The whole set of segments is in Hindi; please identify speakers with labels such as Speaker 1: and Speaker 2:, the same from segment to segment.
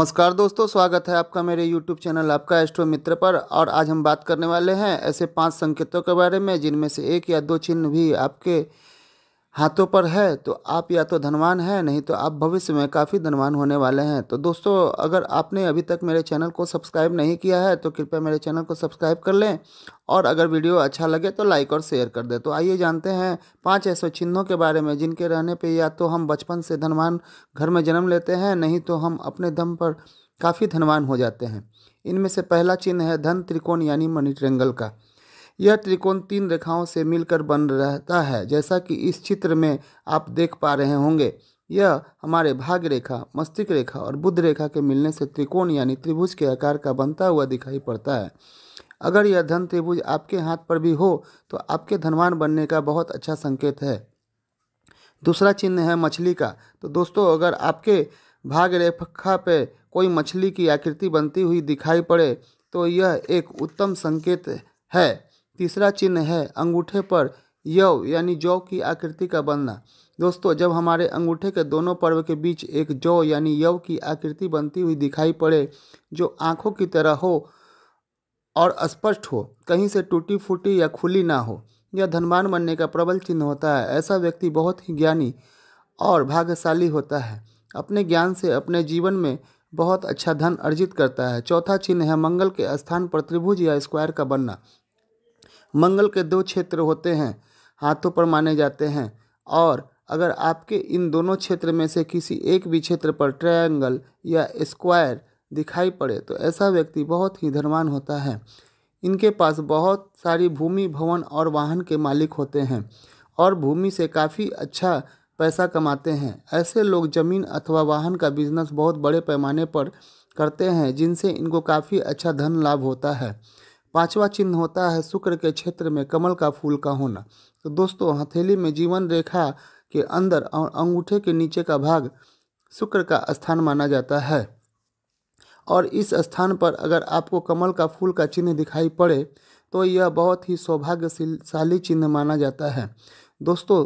Speaker 1: नमस्कार दोस्तों स्वागत है आपका मेरे YouTube चैनल आपका एस्ट्रो मित्र पर और आज हम बात करने वाले हैं ऐसे पांच संकेतों के बारे में जिनमें से एक या दो चिन्ह भी आपके हाथों पर है तो आप या तो धनवान हैं नहीं तो आप भविष्य में काफ़ी धनवान होने वाले हैं तो दोस्तों अगर आपने अभी तक मेरे चैनल को सब्सक्राइब नहीं किया है तो कृपया मेरे चैनल को सब्सक्राइब कर लें और अगर वीडियो अच्छा लगे तो लाइक और शेयर कर दें तो आइए जानते हैं पांच ऐसे चिन्हों के बारे में जिनके रहने पर या तो हम बचपन से धनवान घर में जन्म लेते हैं नहीं तो हम अपने दम पर काफ़ी धनवान हो जाते हैं इनमें से पहला चिन्ह है धन त्रिकोण यानी मनी ट्रेंगल का यह त्रिकोण तीन रेखाओं से मिलकर बन रहता है जैसा कि इस चित्र में आप देख पा रहे होंगे यह हमारे भाग्य रेखा मस्तिष्क रेखा और बुद्ध रेखा के मिलने से त्रिकोण यानी त्रिभुज के आकार का बनता हुआ दिखाई पड़ता है अगर यह धन त्रिभुज आपके हाथ पर भी हो तो आपके धनवान बनने का बहुत अच्छा संकेत है दूसरा चिन्ह है मछली का तो दोस्तों अगर आपके भाग्य रेखा पे कोई मछली की आकृति बनती हुई दिखाई पड़े तो यह एक उत्तम संकेत है तीसरा चिन्ह है अंगूठे पर यव यानी जौ की आकृति का बनना दोस्तों जब हमारे अंगूठे के दोनों पर्व के बीच एक जौ यानी यव की आकृति बनती हुई दिखाई पड़े जो आँखों की तरह हो और स्पष्ट हो कहीं से टूटी फूटी या खुली ना हो यह धनवान बनने का प्रबल चिन्ह होता है ऐसा व्यक्ति बहुत ही ज्ञानी और भाग्यशाली होता है अपने ज्ञान से अपने जीवन में बहुत अच्छा धन अर्जित करता है चौथा चिन्ह है मंगल के स्थान पर त्रिभुज या स्क्वायर का बनना मंगल के दो क्षेत्र होते हैं हाथों पर माने जाते हैं और अगर आपके इन दोनों क्षेत्र में से किसी एक भी क्षेत्र पर ट्रायंगल या स्क्वायर दिखाई पड़े तो ऐसा व्यक्ति बहुत ही धनवान होता है इनके पास बहुत सारी भूमि भवन और वाहन के मालिक होते हैं और भूमि से काफ़ी अच्छा पैसा कमाते हैं ऐसे लोग ज़मीन अथवा वाहन का बिजनेस बहुत बड़े पैमाने पर करते हैं जिनसे इनको काफ़ी अच्छा धन लाभ होता है पांचवा चिन्ह होता है शुक्र के क्षेत्र में कमल का फूल का होना तो दोस्तों हथेली में जीवन रेखा के अंदर और अंगूठे के नीचे का भाग शुक्र का स्थान माना जाता है और इस स्थान पर अगर आपको कमल का फूल का चिन्ह दिखाई पड़े तो यह बहुत ही सौभाग्यशीलशाली चिन्ह माना जाता है दोस्तों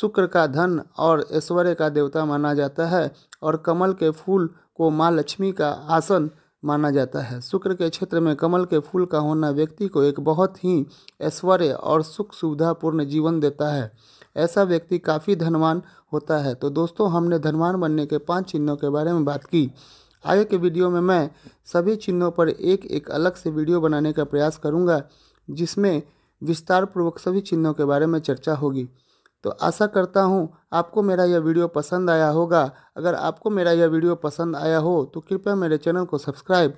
Speaker 1: शुक्र का धन और ऐश्वर्य का देवता माना जाता है और कमल के फूल को माँ लक्ष्मी का आसन माना जाता है शुक्र के क्षेत्र में कमल के फूल का होना व्यक्ति को एक बहुत ही ऐश्वर्य और सुख सुविधापूर्ण जीवन देता है ऐसा व्यक्ति काफ़ी धनवान होता है तो दोस्तों हमने धनवान बनने के पांच चिन्हों के बारे में बात की आगे के वीडियो में मैं सभी चिन्हों पर एक एक अलग से वीडियो बनाने का प्रयास करूँगा जिसमें विस्तारपूर्वक सभी चिन्हों के बारे में चर्चा होगी तो आशा करता हूँ आपको मेरा यह वीडियो पसंद आया होगा अगर आपको मेरा यह वीडियो पसंद आया हो तो कृपया मेरे चैनल को सब्सक्राइब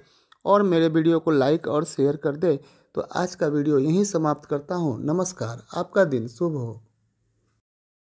Speaker 1: और मेरे वीडियो को लाइक और शेयर कर दे तो आज का वीडियो यहीं समाप्त करता हूँ नमस्कार आपका दिन शुभ हो